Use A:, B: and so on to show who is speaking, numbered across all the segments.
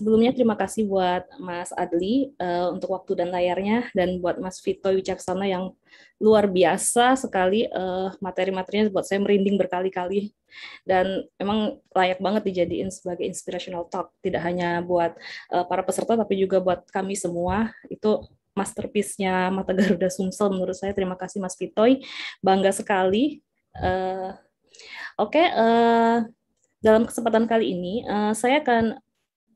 A: sebelumnya terima kasih buat Mas Adli uh, untuk waktu dan layarnya dan buat Mas Vito Wicaksana yang luar biasa sekali uh, materi-materinya buat saya merinding berkali-kali dan emang layak banget dijadiin sebagai inspirational talk tidak hanya buat uh, para peserta tapi juga buat kami semua itu masterpiece-nya Mata Garuda Sumsel menurut saya terima kasih Mas Vitoy bangga sekali uh, oke okay, uh, dalam kesempatan kali ini saya akan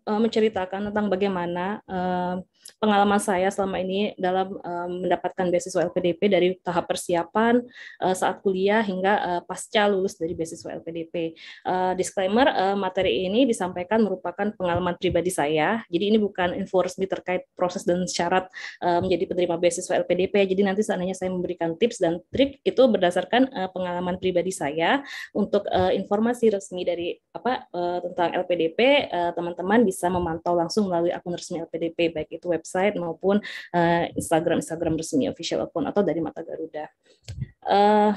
A: uh, menceritakan tentang bagaimana uh, pengalaman saya selama ini dalam uh, mendapatkan beasiswa LPDP dari tahap persiapan uh, saat kuliah hingga uh, pasca lulus dari beasiswa LPDP. Uh, disclaimer, uh, materi ini disampaikan merupakan pengalaman pribadi saya. Jadi ini bukan info resmi terkait proses dan syarat uh, menjadi penerima beasiswa LPDP. Jadi nanti seandainya saya memberikan tips dan trik itu berdasarkan uh, pengalaman pribadi saya. Untuk uh, informasi resmi dari apa uh, tentang LPDP, teman-teman uh, bisa memantau langsung melalui akun resmi LPDP baik itu website maupun uh, eh, Instagram Instagram resmi official account atau dari Mata Garuda. Uh,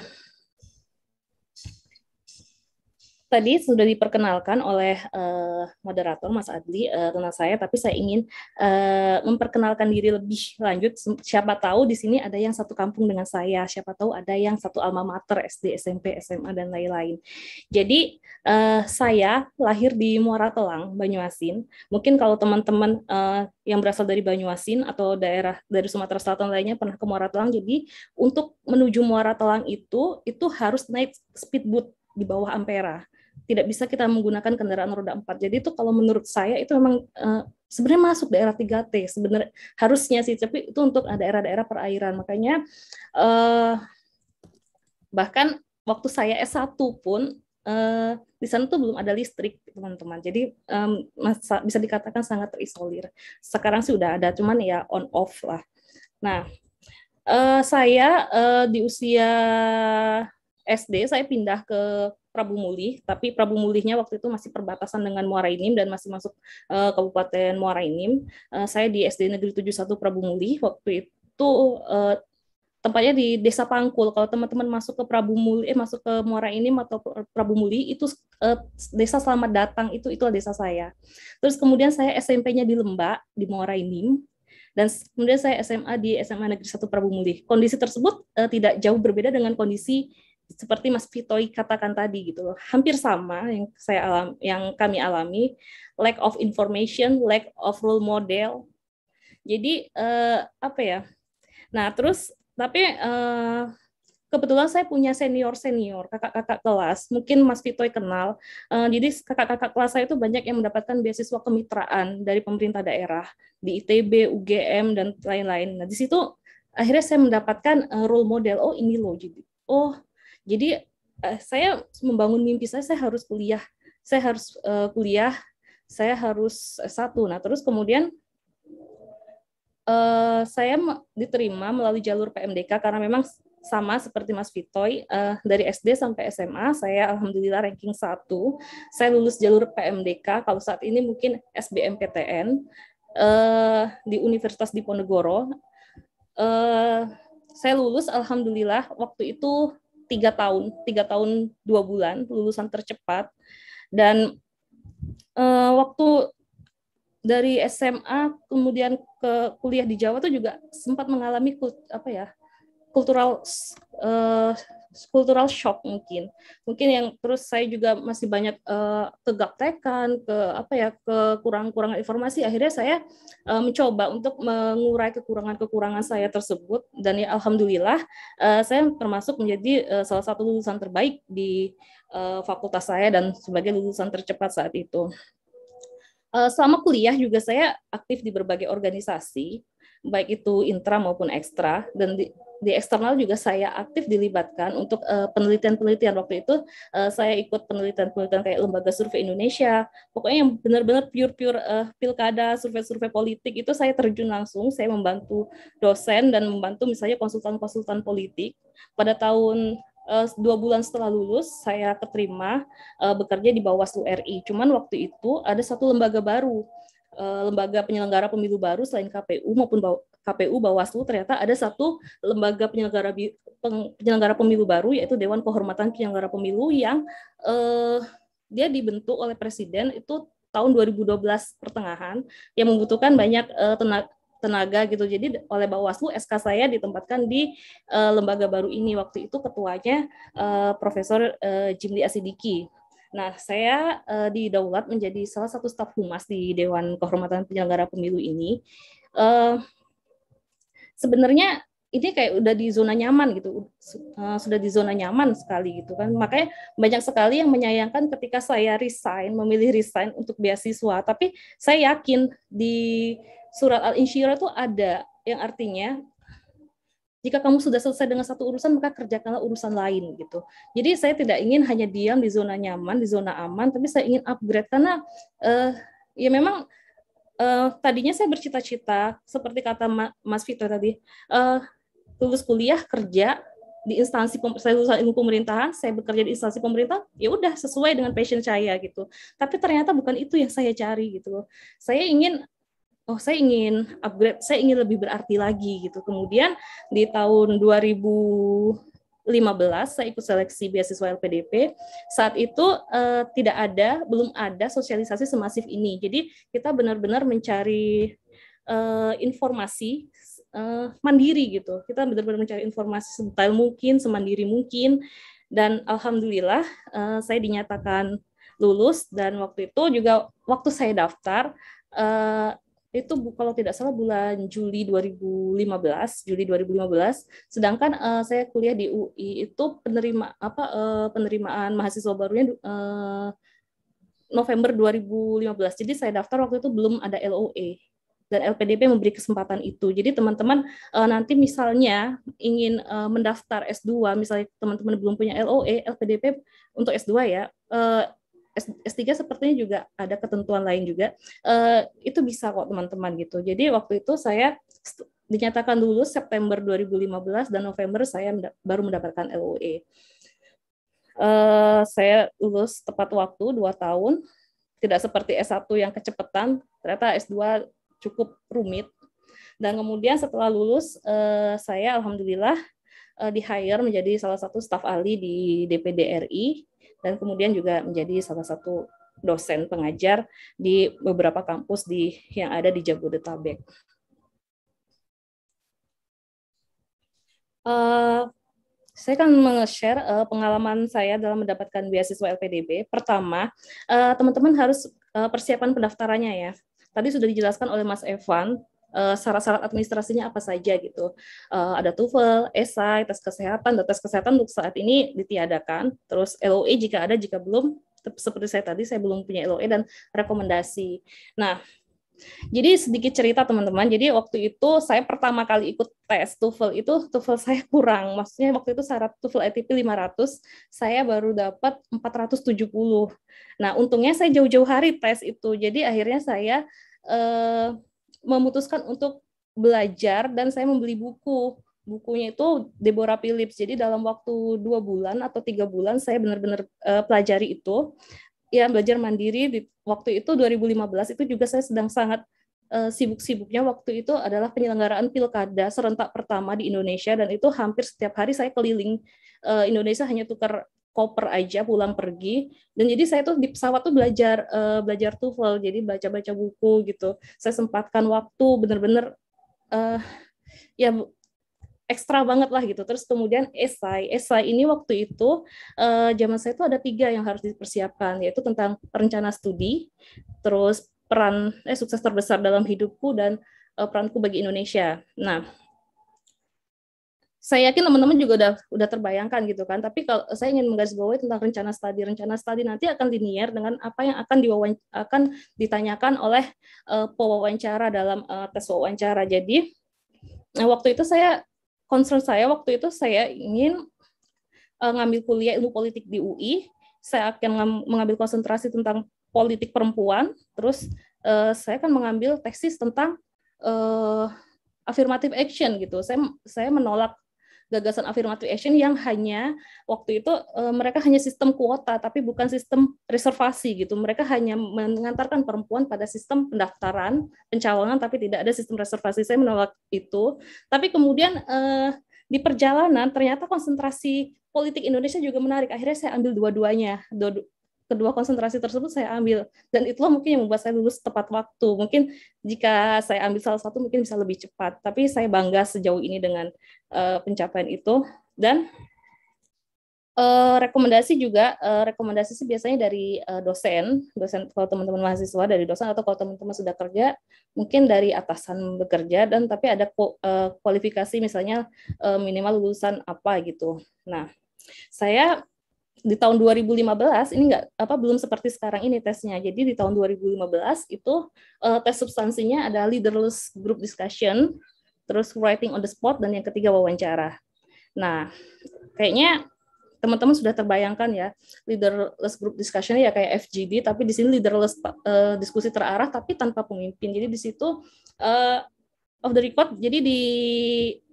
A: tadi sudah diperkenalkan oleh uh, moderator Mas Adli uh, tentang saya, tapi saya ingin uh, memperkenalkan diri lebih lanjut. Siapa tahu di sini ada yang satu kampung dengan saya, siapa tahu ada yang satu alma mater SD, SMP, SMA dan lain-lain. Jadi uh, saya lahir di Muara Telang, Banyuasin. Mungkin kalau teman-teman uh, yang berasal dari Banyuasin atau daerah dari Sumatera Selatan lainnya pernah ke Muara Telang. Jadi untuk menuju Muara Telang itu itu harus naik speedboat di bawah Ampera tidak bisa kita menggunakan kendaraan roda empat. Jadi itu kalau menurut saya itu memang uh, sebenarnya masuk daerah 3T sebenarnya harusnya sih tapi itu untuk daerah-daerah perairan. Makanya uh, bahkan waktu saya S1 pun uh, di sana tuh belum ada listrik teman-teman jadi um, masa, bisa dikatakan sangat terisolir sekarang sih sudah ada cuman ya on off lah nah uh, saya uh, di usia SD saya pindah ke Prabu Mulih, tapi Prabu Mulihnya waktu itu masih perbatasan dengan Muara Inim dan masih masuk uh, Kabupaten Muara Inim. Uh, saya di SD Negeri 71 Prabu Mulih waktu itu uh, tempatnya di Desa Pangkul. Kalau teman-teman masuk ke Prabu Mulih, eh, masuk ke Muara Inim atau Prabu Mulih itu uh, Desa Selamat Datang itu itulah desa saya. Terus kemudian saya SMP-nya di Lembak di Muara Inim dan kemudian saya SMA di SMA Negeri 1 Prabu Mulih. Kondisi tersebut uh, tidak jauh berbeda dengan kondisi seperti Mas Vitoi katakan tadi gitu loh, hampir sama yang saya alam, yang kami alami, lack of information, lack of role model. Jadi eh, apa ya? Nah terus tapi eh, kebetulan saya punya senior senior kakak-kakak kelas, mungkin Mas Vitoi kenal. Eh, jadi kakak-kakak kelas saya itu banyak yang mendapatkan beasiswa kemitraan dari pemerintah daerah di ITB, UGM dan lain-lain. Nah di situ akhirnya saya mendapatkan eh, role model oh ini loh jadi oh jadi uh, saya membangun mimpi saya, saya harus kuliah, saya harus uh, kuliah, saya harus eh, satu. Nah terus kemudian uh, saya diterima melalui jalur PMDK karena memang sama seperti Mas Vitoy uh, dari SD sampai SMA saya alhamdulillah ranking satu. Saya lulus jalur PMDK kalau saat ini mungkin SBMPTN uh, di Universitas Diponegoro. Uh, saya lulus alhamdulillah waktu itu tiga tahun tiga tahun dua bulan lulusan tercepat dan uh, waktu dari SMA kemudian ke kuliah di Jawa tuh juga sempat mengalami apa ya kultural uh, cultural shock mungkin. Mungkin yang terus saya juga masih banyak uh, kegaptekan, ke apa ya, kekurangan-kurangan informasi. Akhirnya saya uh, mencoba untuk mengurai kekurangan-kekurangan saya tersebut dan ya alhamdulillah uh, saya termasuk menjadi uh, salah satu lulusan terbaik di uh, fakultas saya dan sebagai lulusan tercepat saat itu. Uh, selama kuliah juga saya aktif di berbagai organisasi baik itu intra maupun ekstra dan di, di eksternal juga saya aktif dilibatkan untuk eh, penelitian-penelitian waktu itu eh, saya ikut penelitian-penelitian kayak lembaga survei Indonesia pokoknya yang benar-benar pure-pure eh, pilkada survei-survei politik itu saya terjun langsung saya membantu dosen dan membantu misalnya konsultan-konsultan politik pada tahun dua bulan setelah lulus saya keterima bekerja di Bawaslu RI cuman waktu itu ada satu lembaga baru lembaga penyelenggara pemilu baru selain KPU maupun KPU Bawaslu ternyata ada satu lembaga penyelenggara penyelenggara pemilu baru yaitu Dewan Kehormatan Penyelenggara Pemilu yang eh, dia dibentuk oleh presiden itu tahun 2012 pertengahan yang membutuhkan banyak eh, tenaga tenaga gitu. Jadi oleh Bawaslu SK saya ditempatkan di uh, lembaga baru ini. Waktu itu ketuanya uh, Profesor uh, Jimli Asidiki. Nah, saya uh, di menjadi salah satu staf humas di Dewan Kehormatan Penyelenggara Pemilu ini. Uh, sebenarnya ini kayak udah di zona nyaman gitu eh, sudah di zona nyaman sekali gitu kan makanya banyak sekali yang menyayangkan ketika saya resign memilih resign untuk beasiswa tapi saya yakin di surat al insyirah itu ada yang artinya jika kamu sudah selesai dengan satu urusan maka kerjakanlah urusan lain gitu. Jadi saya tidak ingin hanya diam di zona nyaman, di zona aman, tapi saya ingin upgrade karena uh, ya memang uh, tadinya saya bercita-cita seperti kata Mas Vito tadi uh, lulus kuliah kerja di instansi saya lulusan ilmu pemerintahan saya bekerja di instansi pemerintah ya udah sesuai dengan passion saya gitu tapi ternyata bukan itu yang saya cari gitu saya ingin oh saya ingin upgrade saya ingin lebih berarti lagi gitu kemudian di tahun 2000 saya ikut seleksi beasiswa LPDP. Saat itu uh, tidak ada, belum ada sosialisasi semasif ini. Jadi kita benar-benar mencari uh, informasi uh, mandiri gitu. Kita benar-benar mencari informasi sedetail mungkin, semandiri mungkin. Dan alhamdulillah uh, saya dinyatakan lulus dan waktu itu juga waktu saya daftar uh, itu kalau tidak salah bulan Juli 2015, Juli 2015. Sedangkan uh, saya kuliah di UI itu penerima apa uh, penerimaan mahasiswa barunya uh, November 2015. Jadi saya daftar waktu itu belum ada LOE dan LPDP memberi kesempatan itu. Jadi teman-teman uh, nanti misalnya ingin uh, mendaftar S2, misalnya teman-teman belum punya LOE, LPDP untuk S2 ya, uh, S3 sepertinya juga ada ketentuan lain juga. Uh, itu bisa kok teman-teman gitu. Jadi waktu itu saya dinyatakan dulu September 2015 dan November saya baru mendapatkan LOE. Uh, eh, saya lulus tepat waktu 2 tahun, tidak seperti S1 yang kecepatan, ternyata S2 cukup rumit. Dan kemudian setelah lulus, uh, saya alhamdulillah uh, di hire menjadi salah satu staf ahli di DPD RI dan kemudian juga menjadi salah satu dosen pengajar di beberapa kampus di yang ada di Jabodetabek. Uh, saya akan meng-share uh, pengalaman saya dalam mendapatkan beasiswa LPDB. Pertama, eh, teman-teman uh, harus uh, persiapan pendaftarannya ya. Tadi sudah dijelaskan oleh Mas Evan Eh, syarat-syarat administrasinya apa saja gitu. Eh, ada TOEFL, esai, tes kesehatan, dan tes kesehatan untuk saat ini ditiadakan. Terus LOE jika ada, jika belum seperti saya tadi saya belum punya LOE dan rekomendasi. Nah, jadi sedikit cerita teman-teman. Jadi waktu itu saya pertama kali ikut tes TOEFL itu TOEFL saya kurang. Maksudnya waktu itu syarat TOEFL ITP 500, saya baru dapat 470. Nah, untungnya saya jauh-jauh hari tes itu. Jadi akhirnya saya eh, memutuskan untuk belajar dan saya membeli buku bukunya itu Deborah Phillips. Jadi dalam waktu dua bulan atau tiga bulan saya benar-benar uh, pelajari itu. Ya belajar mandiri di waktu itu 2015 itu juga saya sedang sangat uh, sibuk-sibuknya waktu itu adalah penyelenggaraan pilkada serentak pertama di Indonesia dan itu hampir setiap hari saya keliling uh, Indonesia hanya tukar koper aja pulang pergi dan jadi saya tuh di pesawat tuh belajar uh, belajar TOEFL jadi baca-baca buku gitu saya sempatkan waktu bener-bener uh, ya ekstra banget lah gitu terus kemudian esai esai ini waktu itu uh, zaman saya tuh ada tiga yang harus dipersiapkan yaitu tentang rencana studi terus peran eh sukses terbesar dalam hidupku dan uh, peranku bagi Indonesia nah saya yakin teman-teman juga udah udah terbayangkan gitu kan. Tapi kalau saya ingin menggarisbawahi tentang rencana studi, rencana studi nanti akan linier dengan apa yang akan akan ditanyakan oleh uh, pewawancara dalam uh, tes wawancara. Jadi nah, waktu itu saya concern saya waktu itu saya ingin uh, ngambil kuliah ilmu politik di UI. Saya akan mengambil konsentrasi tentang politik perempuan. Terus uh, saya akan mengambil tesis tentang uh, affirmative action gitu. Saya saya menolak gagasan affirmative action yang hanya waktu itu eh, mereka hanya sistem kuota tapi bukan sistem reservasi gitu. Mereka hanya mengantarkan perempuan pada sistem pendaftaran, pencalonan tapi tidak ada sistem reservasi. Saya menolak itu. Tapi kemudian eh, di perjalanan ternyata konsentrasi politik Indonesia juga menarik. Akhirnya saya ambil dua-duanya, kedua konsentrasi tersebut saya ambil dan itulah mungkin yang membuat saya lulus tepat waktu mungkin jika saya ambil salah satu mungkin bisa lebih cepat tapi saya bangga sejauh ini dengan uh, pencapaian itu dan uh, rekomendasi juga uh, rekomendasi sih biasanya dari uh, dosen dosen kalau teman-teman mahasiswa dari dosen atau kalau teman-teman sudah kerja mungkin dari atasan bekerja dan tapi ada uh, kualifikasi misalnya uh, minimal lulusan apa gitu nah saya di tahun 2015 ini enggak apa belum seperti sekarang ini tesnya. Jadi di tahun 2015 itu uh, tes substansinya ada leaderless group discussion, terus writing on the spot dan yang ketiga wawancara. Nah, kayaknya teman-teman sudah terbayangkan ya leaderless group discussion ya kayak FGD tapi di sini leaderless uh, diskusi terarah tapi tanpa pemimpin. Jadi di situ uh, eh, of the record jadi di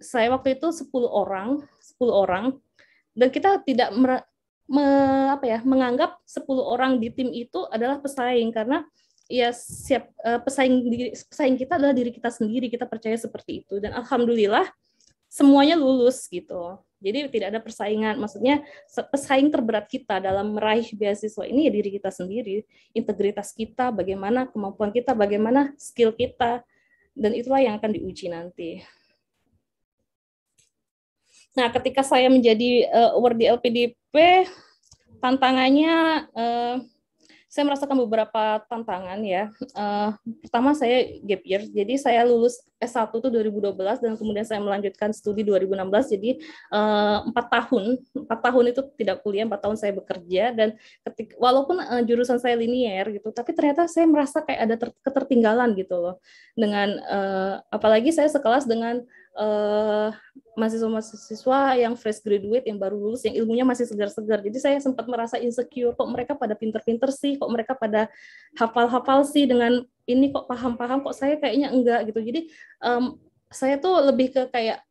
A: saya waktu itu 10 orang, 10 orang dan kita tidak me, apa ya menganggap 10 orang di tim itu adalah pesaing karena ya siap e, pesaing diri, pesaing kita adalah diri kita sendiri kita percaya seperti itu dan alhamdulillah semuanya lulus gitu jadi tidak ada persaingan maksudnya pesaing terberat kita dalam meraih beasiswa ini ya diri kita sendiri integritas kita bagaimana kemampuan kita bagaimana skill kita dan itulah yang akan diuji nanti. Nah, ketika saya menjadi uh, award di LPDP, tantangannya uh, saya merasakan beberapa tantangan ya. Uh, pertama saya gap year, jadi saya lulus S1 itu 2012 dan kemudian saya melanjutkan studi 2016, jadi empat uh, tahun, empat tahun itu tidak kuliah, empat tahun saya bekerja dan ketika, walaupun uh, jurusan saya linier gitu, tapi ternyata saya merasa kayak ada ketertinggalan gitu loh dengan uh, apalagi saya sekelas dengan uh, mahasiswa-mahasiswa yang fresh graduate yang baru lulus yang ilmunya masih segar-segar. Jadi saya sempat merasa insecure kok mereka pada pinter-pinter sih, kok mereka pada hafal-hafal sih dengan ini kok paham-paham kok saya kayaknya enggak gitu. Jadi um, saya tuh lebih ke kayak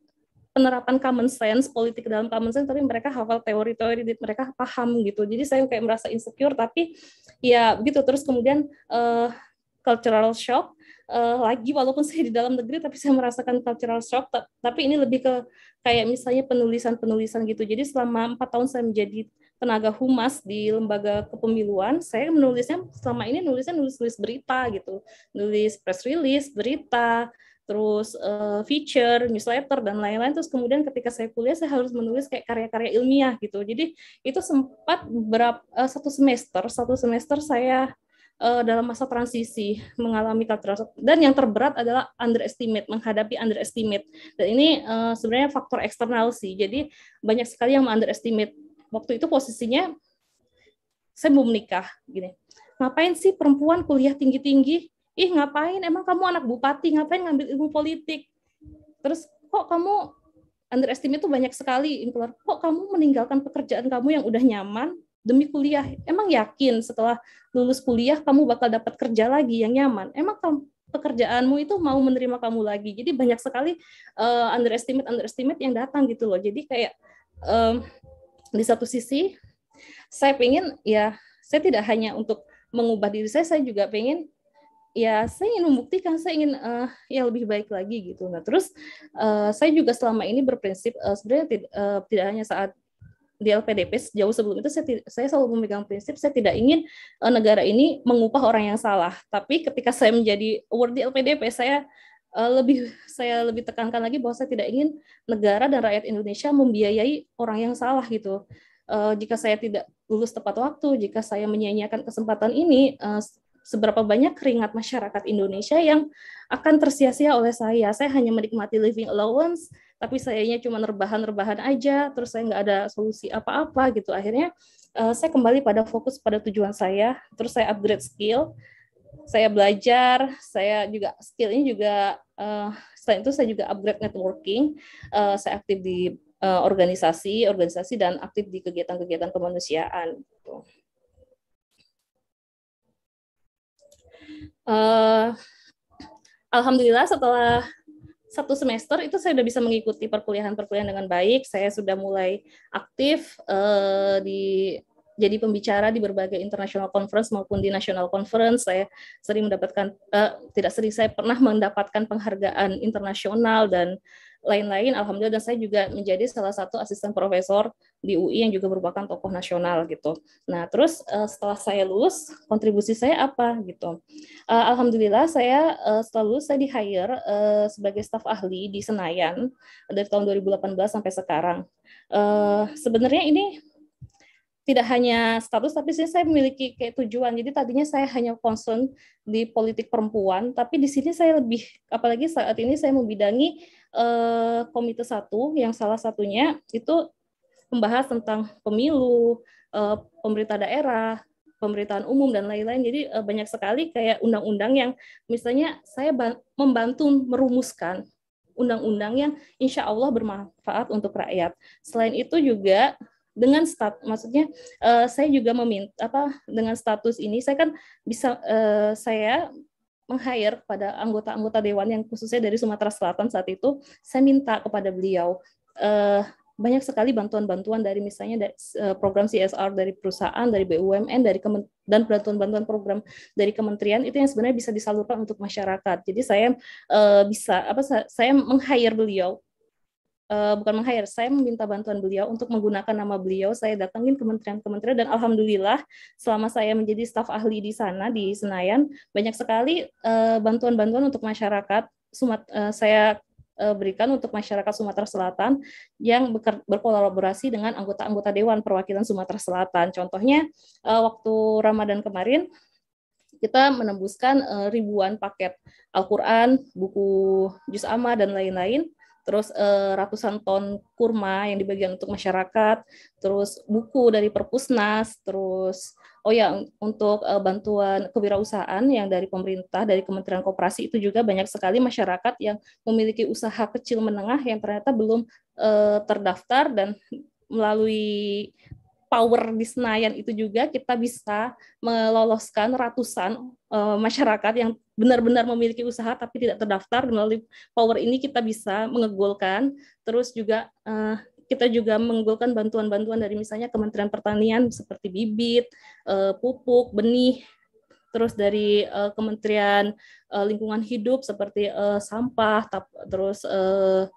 A: penerapan common sense politik dalam common sense tapi mereka hafal teori-teori mereka paham gitu jadi saya kayak merasa insecure tapi ya gitu terus kemudian uh, cultural shock uh, lagi walaupun saya di dalam negeri tapi saya merasakan cultural shock tapi ini lebih ke kayak misalnya penulisan-penulisan gitu jadi selama empat tahun saya menjadi tenaga humas di lembaga kepemiluan saya menulisnya selama ini nulisnya nulis nulis berita gitu nulis press release berita terus uh, feature newsletter dan lain-lain terus kemudian ketika saya kuliah saya harus menulis kayak karya-karya ilmiah gitu jadi itu sempat berapa uh, eh, satu semester satu semester saya uh, dalam masa transisi mengalami kekerasan dan yang terberat adalah underestimate menghadapi underestimate dan ini uh, sebenarnya faktor eksternal sih jadi banyak sekali yang underestimate waktu itu posisinya saya belum menikah gini ngapain sih perempuan kuliah tinggi tinggi ih ngapain emang kamu anak bupati ngapain ngambil ilmu politik terus kok kamu underestimate itu banyak sekali employer kok kamu meninggalkan pekerjaan kamu yang udah nyaman demi kuliah. Emang yakin setelah lulus kuliah kamu bakal dapat kerja lagi yang nyaman? Emang pekerjaanmu itu mau menerima kamu lagi? Jadi banyak sekali uh, underestimate underestimate yang datang gitu loh. Jadi kayak um, di satu sisi saya pengen ya saya tidak hanya untuk mengubah diri saya, saya juga pengen ya saya ingin membuktikan saya ingin uh, ya lebih baik lagi gitu nah terus uh, saya juga selama ini berprinsip uh, sebenarnya tid, uh, tidak hanya saat di LPDP sejauh sebelum itu saya, saya selalu memegang prinsip saya tidak ingin uh, negara ini mengupah orang yang salah. Tapi ketika saya menjadi award di LPDP saya uh, lebih saya lebih tekankan lagi bahwa saya tidak ingin negara dan rakyat Indonesia membiayai orang yang salah gitu. Uh, jika saya tidak lulus tepat waktu, jika saya menyia-nyiakan kesempatan ini, uh, seberapa banyak keringat masyarakat Indonesia yang akan tersia-sia oleh saya. Saya hanya menikmati living allowance, tapi sayanya cuma rebahan-rebahan aja, terus saya nggak ada solusi apa-apa gitu. Akhirnya uh, saya kembali pada fokus pada tujuan saya, terus saya upgrade skill, saya belajar, saya juga skill ini juga uh, selain itu saya juga upgrade networking, uh, saya aktif di uh, organisasi, organisasi dan aktif di kegiatan-kegiatan kemanusiaan. Gitu. uh, alhamdulillah setelah satu semester itu saya sudah bisa mengikuti perkuliahan-perkuliahan dengan baik. Saya sudah mulai aktif uh, di jadi pembicara di berbagai international conference maupun di national conference. Saya sering mendapatkan uh, tidak sering saya pernah mendapatkan penghargaan internasional dan lain-lain alhamdulillah dan saya juga menjadi salah satu asisten profesor di UI yang juga merupakan tokoh nasional gitu. Nah, terus uh, setelah saya lulus, kontribusi saya apa gitu. Uh, alhamdulillah saya uh, setelah lulus saya di-hire uh, sebagai staf ahli di Senayan dari tahun 2018 sampai sekarang. Uh, sebenarnya ini tidak hanya status tapi sini saya memiliki kayak tujuan. Jadi tadinya saya hanya concern di politik perempuan, tapi di sini saya lebih apalagi saat ini saya membidangi eh, komite satu yang salah satunya itu membahas tentang pemilu, eh, pemerintah daerah, pemerintahan umum dan lain-lain. Jadi eh, banyak sekali kayak undang-undang yang misalnya saya membantu merumuskan undang-undang yang insya Allah bermanfaat untuk rakyat. Selain itu juga dengan stat maksudnya uh, saya juga meminta apa dengan status ini saya kan bisa uh, saya meng-hire pada anggota-anggota dewan yang khususnya dari Sumatera Selatan saat itu saya minta kepada beliau uh, banyak sekali bantuan-bantuan dari misalnya dari, uh, program CSR dari perusahaan, dari BUMN, dari dan bantuan-bantuan program dari kementerian itu yang sebenarnya bisa disalurkan untuk masyarakat. Jadi saya uh, bisa apa saya meng-hire beliau uh, bukan meng-hire, saya meminta bantuan beliau untuk menggunakan nama beliau. Saya datangin kementerian-kementerian dan alhamdulillah selama saya menjadi staf ahli di sana di Senayan banyak sekali bantuan eh, bantuan-bantuan untuk masyarakat. Sumat, uh, saya berikan untuk masyarakat Sumatera Selatan yang berkolaborasi dengan anggota-anggota Dewan Perwakilan Sumatera Selatan. Contohnya waktu Ramadan kemarin kita menembuskan ribuan paket Al-Qur'an, buku juz amma dan lain-lain terus eh, ratusan ton kurma yang dibagikan untuk masyarakat, terus buku dari Perpusnas, terus oh ya untuk uh, bantuan kewirausahaan yang dari pemerintah, dari Kementerian Koperasi itu juga banyak sekali masyarakat yang memiliki usaha kecil menengah yang ternyata belum uh, terdaftar dan melalui power di Senayan itu juga kita bisa meloloskan ratusan uh, masyarakat yang benar-benar memiliki usaha tapi tidak terdaftar melalui power ini kita bisa mengegolkan terus juga uh, kita juga menggolkan bantuan-bantuan dari misalnya Kementerian Pertanian seperti bibit, uh, pupuk, benih terus dari uh, Kementerian uh, Lingkungan Hidup seperti uh, sampah, tap, terus uh,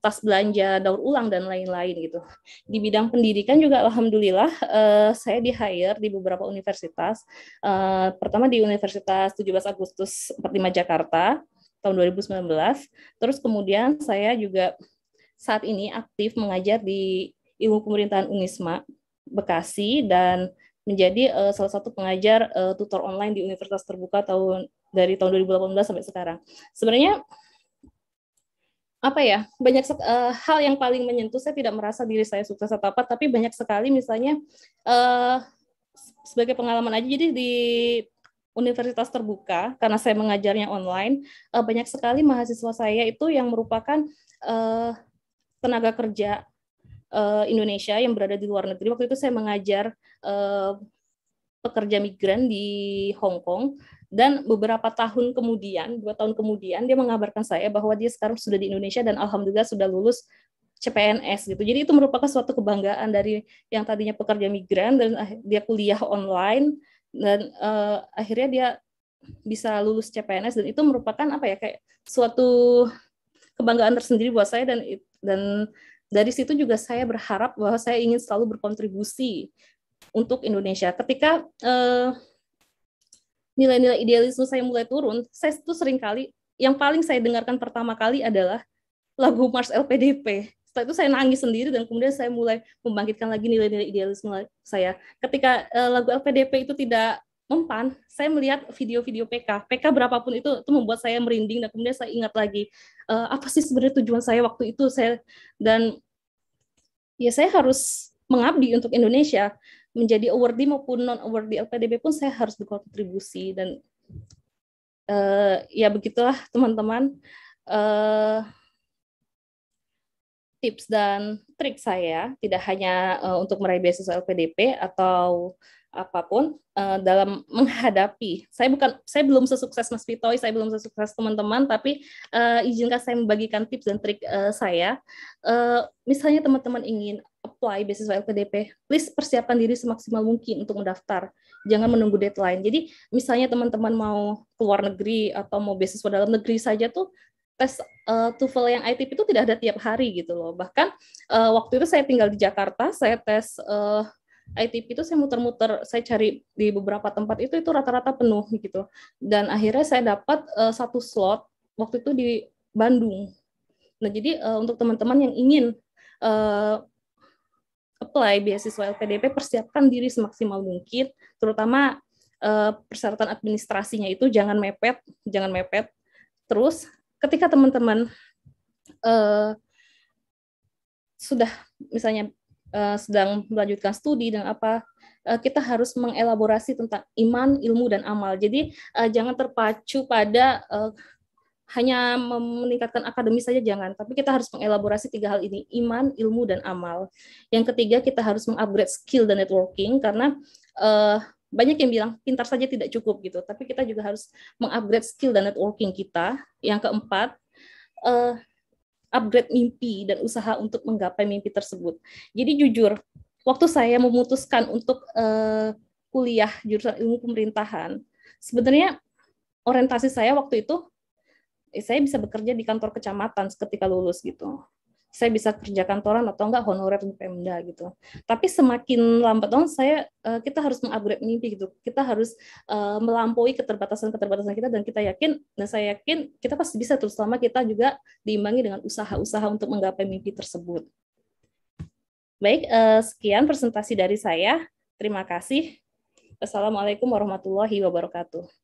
A: tas belanja daur ulang dan lain-lain gitu. Di bidang pendidikan juga alhamdulillah uh, saya di hire di beberapa universitas. Uh, pertama di Universitas 17 Agustus 45 Jakarta tahun 2019. Terus kemudian saya juga saat ini aktif mengajar di Ilmu Pemerintahan Unisma Bekasi dan menjadi uh, salah satu pengajar uh, tutor online di Universitas Terbuka tahun dari tahun 2018 sampai sekarang. Sebenarnya apa ya banyak uh, hal yang paling menyentuh saya tidak merasa diri saya sukses atau apa tapi banyak sekali misalnya uh, sebagai pengalaman aja jadi di universitas terbuka karena saya mengajarnya online uh, banyak sekali mahasiswa saya itu yang merupakan uh, tenaga kerja uh, Indonesia yang berada di luar negeri waktu itu saya mengajar uh, pekerja migran di Hong Kong dan beberapa tahun kemudian, dua tahun kemudian dia mengabarkan saya bahwa dia sekarang sudah di Indonesia dan alhamdulillah sudah lulus CPNS gitu. Jadi itu merupakan suatu kebanggaan dari yang tadinya pekerja migran dan ah, dia kuliah online dan uh, akhirnya dia bisa lulus CPNS dan itu merupakan apa ya kayak suatu kebanggaan tersendiri buat saya dan dan dari situ juga saya berharap bahwa saya ingin selalu berkontribusi untuk Indonesia. Ketika uh, nilai-nilai idealisme saya mulai turun, saya sering kali yang paling saya dengarkan pertama kali adalah lagu Mars LPDP. Setelah itu saya nangis sendiri dan kemudian saya mulai membangkitkan lagi nilai-nilai idealisme saya. Ketika eh, lagu LPDP itu tidak mempan, saya melihat video-video PK. PK berapapun itu itu membuat saya merinding dan kemudian saya ingat lagi eh, apa sih sebenarnya tujuan saya waktu itu saya dan ya saya harus mengabdi untuk Indonesia menjadi awardee maupun non awardee LPDP pun saya harus berkontribusi dan uh, ya begitulah teman-teman uh, tips dan trik saya tidak hanya uh, untuk meraih beasiswa LPDP atau apapun uh, dalam menghadapi. Saya bukan saya belum sesukses Mas Pitoy saya belum sesukses teman-teman, tapi uh, izinkan saya membagikan tips dan trik uh, saya. Uh, misalnya teman-teman ingin apply beasiswa LPDP, please persiapkan diri semaksimal mungkin untuk mendaftar. Jangan menunggu deadline. Jadi misalnya teman-teman mau keluar negeri atau mau beasiswa dalam negeri saja tuh tes uh, TOEFL yang ITP itu tidak ada tiap hari gitu loh. Bahkan uh, waktu itu saya tinggal di Jakarta, saya tes uh, ITP itu saya muter-muter, saya cari di beberapa tempat itu itu rata-rata penuh gitu. Dan akhirnya saya dapat uh, satu slot waktu itu di Bandung. Nah, jadi uh, untuk teman-teman yang ingin uh, apply beasiswa LPDP persiapkan diri semaksimal mungkin terutama uh, persyaratan administrasinya itu jangan mepet jangan mepet terus ketika teman-teman uh, sudah misalnya uh, sedang melanjutkan studi dan apa kita harus mengelaborasi tentang iman ilmu dan amal jadi jangan terpacu pada hanya meningkatkan akademis saja jangan, tapi kita harus mengelaborasi tiga hal ini, iman, ilmu, dan amal. Yang ketiga, kita harus mengupgrade skill dan networking, karena uh, banyak yang bilang pintar saja tidak cukup gitu, tapi kita juga harus mengupgrade skill dan networking kita. Yang keempat, uh, upgrade mimpi dan usaha untuk menggapai mimpi tersebut. Jadi jujur, waktu saya memutuskan untuk uh, kuliah jurusan ilmu pemerintahan, sebenarnya orientasi saya waktu itu Eh, saya bisa bekerja di kantor kecamatan ketika lulus gitu saya bisa kerja kantoran atau enggak honorer di Pemda gitu. Tapi semakin lambat dong oh, saya eh, kita harus mengupgrade mimpi gitu. Kita harus eh, melampaui keterbatasan-keterbatasan kita dan kita yakin dan saya yakin kita pasti bisa terus selama kita juga diimbangi dengan usaha-usaha untuk menggapai mimpi tersebut. Baik, sekian presentasi dari saya. Terima kasih. Assalamualaikum warahmatullahi wabarakatuh.